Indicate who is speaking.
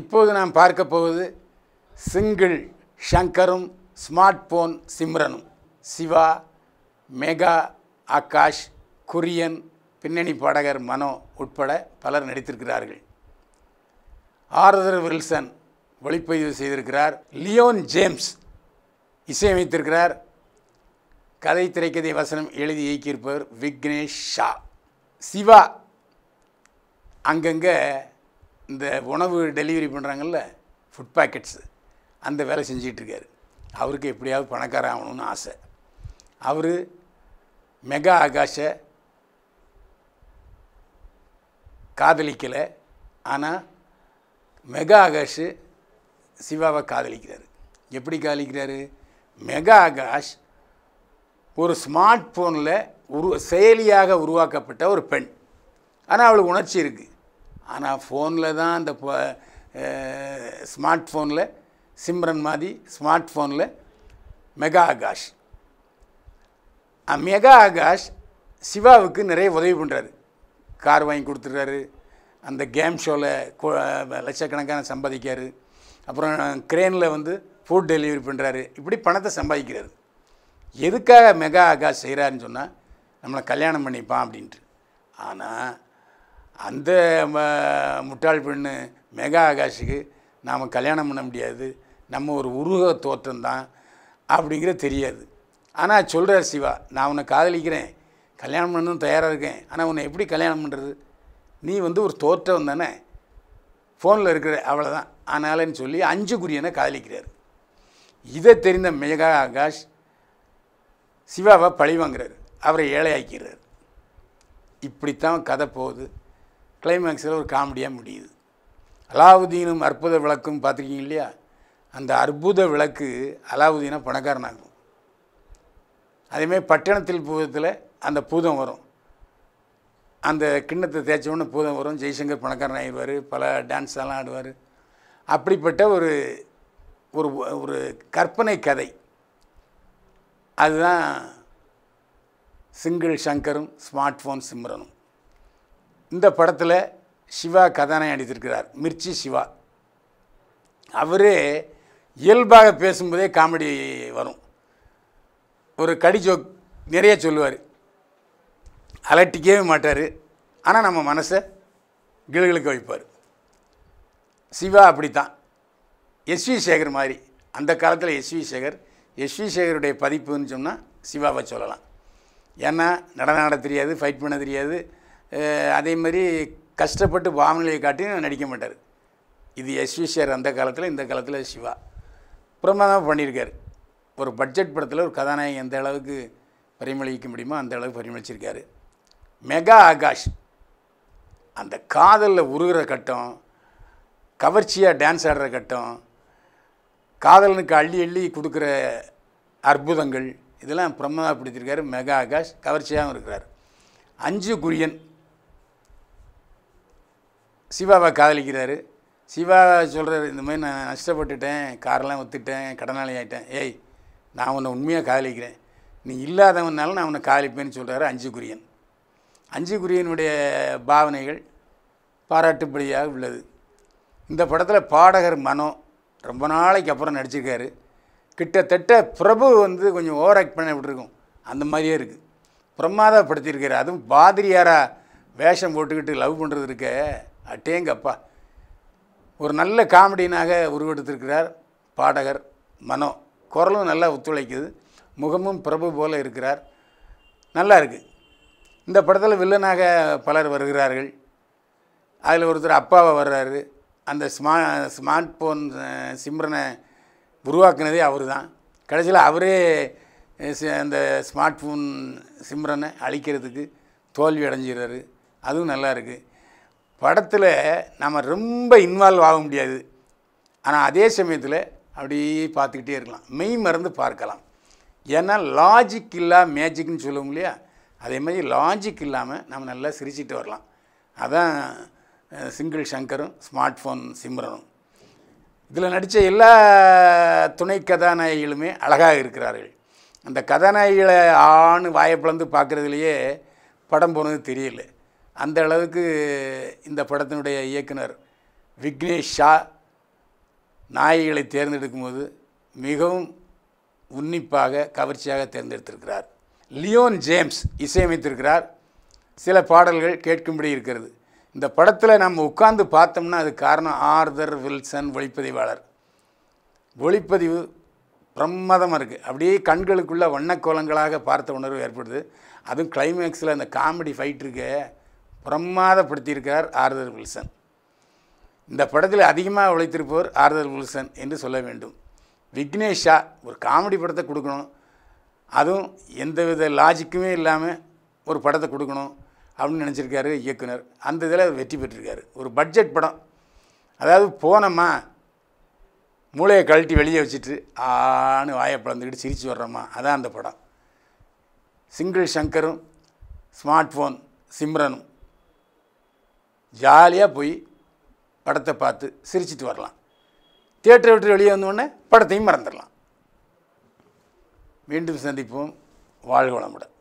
Speaker 1: இப்போது நாம் பார்க்க போவது சிங்கிள் ஷங்கரும் ஸ்மார்ட் ஃபோன் சிம்ரனும் சிவா மெகா ஆகாஷ் குரியன் பின்னணி பாடகர் மனோ உட்பட பலர் நடித்திருக்கிறார்கள் ஆர்தர் வில்சன் ஒளிப்பதிவு செய்திருக்கிறார் லியோன் ஜேம்ஸ் இசையமைத்திருக்கிறார் கதை திரைக்கதை வசனம் எழுதி இயக்கியிருப்பவர் விக்னேஷ் ஷா சிவா அங்கங்கே இந்த உணவு டெலிவரி பண்ணுறாங்கல்ல ஃபுட் பேக்கெட்ஸு அந்த வேலை செஞ்சிகிட்ருக்காரு அவருக்கு எப்படியாவது பணக்காரன் ஆகணும்னு ஆசை அவர் மெகா ஆகாஷை காதலிக்கலை ஆனால் மெகா ஆகாஷ் சிவாவை காதலிக்கிறார் எப்படி காதலிக்கிறாரு மெகா ஆகாஷ் ஒரு ஸ்மார்ட் ஃபோனில் உரு செயலியாக உருவாக்கப்பட்ட ஒரு பெண் ஆனால் அவளுக்கு உணர்ச்சி இருக்குது ஆனால் ஃபோனில் தான் அந்த ஸ்மார்ட் ஃபோனில் சிம்ரன் மாதிரி ஸ்மார்ட் ஃபோனில் மெகா ஆகாஷ் மெகா ஆகாஷ் சிவாவுக்கு நிறைய உதவி பண்ணுறாரு கார் வாங்கி கொடுத்துருக்காரு அந்த கேம் ஷோவில் லட்சக்கணக்கான சம்பாதிக்கார் அப்புறம் க்ரேனில் வந்து ஃபுட் டெலிவரி பண்ணுறாரு இப்படி பணத்தை சம்பாதிக்கிறாரு எதுக்காக மெகா ஆகாஷ் செய்கிறாருன்னு சொன்னால் நம்மளை கல்யாணம் பண்ணிப்பான் அப்படின்ட்டு ஆனால் அந்த முட்டாள் பெண்ணு மெகா ஆகாஷுக்கு நாம் கல்யாணம் பண்ண முடியாது நம்ம ஒரு உருக தோற்றம் தான் அப்படிங்கிறது தெரியாது ஆனால் சொல்கிறார் சிவா நான் உன்னை காதலிக்கிறேன் கல்யாணம் பண்ணணும் தயாராக இருக்கேன் ஆனால் உன்னை எப்படி கல்யாணம் பண்ணுறது நீ வந்து ஒரு தோற்றம் தானே ஃபோனில் இருக்கிற அவ்வளோதான் ஆனாலன்னு சொல்லி அஞ்சு குரியனை காதலிக்கிறார் இதை தெரிந்த மெகா ஆகாஷ் சிவாவை பழி வாங்குறாரு அவரை ஏழையாக்கிறார் இப்படித்தான் கதை போகுது கிளைமேக்ஸில் ஒரு காமெடியாக முடியுது அலாவுதீனும் அற்புத விளக்கும் பார்த்துருக்கீங்க இல்லையா அந்த அற்புத விளக்கு அலாவுதீனை பணக்காரனாகும் அதேமாதிரி பட்டணத்தில் பூதத்தில் அந்த பூதம் வரும் அந்த கிண்ணத்தை தேய்ச்சவொடனே பூதம் வரும் ஜெய்சங்கர் பணக்காரன் ஆகிடுவார் பல டான்ஸ் எல்லாம் ஆடுவார் அப்படிப்பட்ட ஒரு ஒரு ஒரு கற்பனை கதை அதுதான் சிங்கிள் சங்கரும் ஸ்மார்ட் ஃபோன் சிம்ரனும் இந்த படத்தில் சிவா கதாநாயகம் அடித்திருக்கிறார் மிர்ச்சி சிவா அவரே இயல்பாக பேசும்போதே காமெடி வரும் ஒரு கடி நிறைய சொல்லுவார் அலட்டிக்கவே மாட்டார் ஆனால் நம்ம மனசை கிழகிழக்க வைப்பார் சிவா அப்படி தான் எஸ்வி சேகர் மாதிரி அந்த காலத்தில் எஸ்வி சேகர் எஸ்வி சேகருடைய பதிப்புன்னு சொன்னால் சிவாவை சொல்லலாம் ஏன்னா நடன நட தெரியாது ஃபைட் பண்ண தெரியாது அதே மாதிரி கஷ்டப்பட்டு பாவநிலையை காட்டியும் நடிக்க மாட்டார் இது எஸ்வி சார் அந்த காலத்தில் இந்த காலத்தில் சிவா பிரமாதமாக பண்ணியிருக்கார் ஒரு பட்ஜெட் படத்தில் ஒரு கதாநாயகன் எந்த அளவுக்கு பரிமளிக்க முடியுமோ அந்த அளவுக்கு பரிமளிச்சிருக்காரு மெகா ஆகாஷ் அந்த காதலில் உருகிற கட்டம் கவர்ச்சியாக டான்ஸ் ஆடுற கட்டம் காதலனுக்கு அள்ளி அள்ளி கொடுக்குற அற்புதங்கள் இதெல்லாம் பிரம்மதா பிடித்திருக்காரு மெகா ஆகாஷ் கவர்ச்சியாகவும் இருக்கிறார் அஞ்சு குரியன் சிவாவை காதலிக்கிறாரு சிவா சொல்கிறாரு இந்த மாதிரி நான் நஷ்டப்பட்டுட்டேன் காரெல்லாம் ஒத்துட்டேன் கடனாளி ஆகிட்டேன் ஏய் நான் உன்னை உண்மையாக காதலிக்கிறேன் நீ இல்லாதவனாலும் நான் உன்னை காதலிப்பேன்னு சொல்கிறாரு அஞ்சு குரியன் அஞ்சு குரியனுடைய பாவனைகள் பாராட்டுப்படியாக உள்ளது இந்த படத்தில் பாடகர் மனோ ரொம்ப நாளைக்கு அப்புறம் நடிச்சிருக்காரு கிட்டத்தட்ட பிரபு வந்து கொஞ்சம் ஓவர் ஆக்ட் பண்ண விட்டுருக்கும் அந்த மாதிரியே இருக்குது பிரமாதப்படுத்தியிருக்காரு அதுவும் பாதிரியாராக வேஷம் போட்டுக்கிட்டு லவ் பண்ணுறது இருக்க அட்டேங்கப்பா ஒரு நல்ல காமெடியனாக உருவெடுத்திருக்கிறார் பாடகர் மனோ குரலும் நல்லா ஒத்துழைக்குது முகமும் பிரபு போல இருக்கிறார் நல்லா இருக்குது இந்த படத்தில் வில்லனாக பலர் வருகிறார்கள் அதில் ஒருத்தர் அப்பாவை வர்றாரு அந்த ஸ்மா ஸ்மார்ட் ஃபோன் சிம்ரனை உருவாக்குனதே அவர் தான் கடைசியில் அவரே அந்த ஸ்மார்ட் ஃபோன் சிம்ரனை அழிக்கிறதுக்கு தோல்வி அடைஞ்சிடுறாரு அதுவும் நல்லா இருக்குது படத்தில் நம்ம ரொம்ப இன்வால்வ் ஆக முடியாது ஆனால் அதே சமயத்தில் அப்படியே பார்த்துக்கிட்டே இருக்கலாம் மெய் மறந்து பார்க்கலாம் ஏன்னா லாஜிக் இல்லா மேஜிக்னு சொல்லுவோம் இல்லையா அதே மாதிரி லாஜிக் இல்லாமல் நம்ம நல்லா சிரிச்சிட்டு வரலாம் அதான் சிங்கிள் சங்கரும் ஸ்மார்ட் ஃபோன் சிம்ரனும் இதில் நடித்த எல்லா துணை கதாநாயகிகளுமே அழகாக இருக்கிறார்கள் அந்த கதாநாயகிகளை ஆண் வாயை பார்க்குறதுலையே படம் போனது தெரியல அந்த அளவுக்கு இந்த படத்தினுடைய இயக்குனர் விக்னேஷ் ஷா நாயகிகளை தேர்ந்தெடுக்கும் போது மிகவும் உன்னிப்பாக கவர்ச்சியாக தேர்ந்தெடுத்திருக்கிறார் லியோன் ஜேம்ஸ் இசையமைத்திருக்கிறார் சில பாடல்கள் கேட்கும்படி இருக்கிறது இந்த படத்தில் நம்ம உட்கார்ந்து பார்த்தோம்னா அது காரணம் ஆர்தர் வில்சன் ஒளிப்பதிவாளர் ஒளிப்பதிவு பிரமாதமாக இருக்குது அப்படியே கண்களுக்குள்ளே வண்ணக்கோலங்களாக பார்த்த உணர்வு ஏற்படுது அதுவும் கிளைமேக்ஸில் அந்த காமெடி ஃபைட் இருக்கே பிரம்மாதப்படுத்தியிருக்கிறார் ஆர்தர் வில்சன் இந்த படத்தில் அதிகமாக உழைத்திருப்பவர் ஆர்தர் வில்சன் என்று சொல்ல வேண்டும் விக்னேஷா ஒரு காமெடி படத்தை கொடுக்கணும் அதுவும் எந்தவித லாஜிக்குமே இல்லாமல் ஒரு படத்தை கொடுக்கணும் அப்படின்னு நினச்சிருக்காரு இயக்குனர் அந்த இதில் வெற்றி பெற்றிருக்காரு ஒரு பட்ஜெட் படம் அதாவது போனம்மா மூளையை கழட்டி வெளியே வச்சுட்டு ஆணு வாயை பிளந்துக்கிட்டு சிரித்து வர்றோமா அதான் அந்த படம் சிங்கிள் ஷங்கரும் ஸ்மார்ட் ஃபோன் சிம்ரனும் ஜாலியாக போய் படத்தை பார்த்து சிரிச்சிட்டு வரலாம் தியேட்டரை விட்டு வெளியே வந்தோடனே படத்தையும் மறந்துடலாம் மீண்டும் சந்திப்போம் வாழ்க வளமுடன்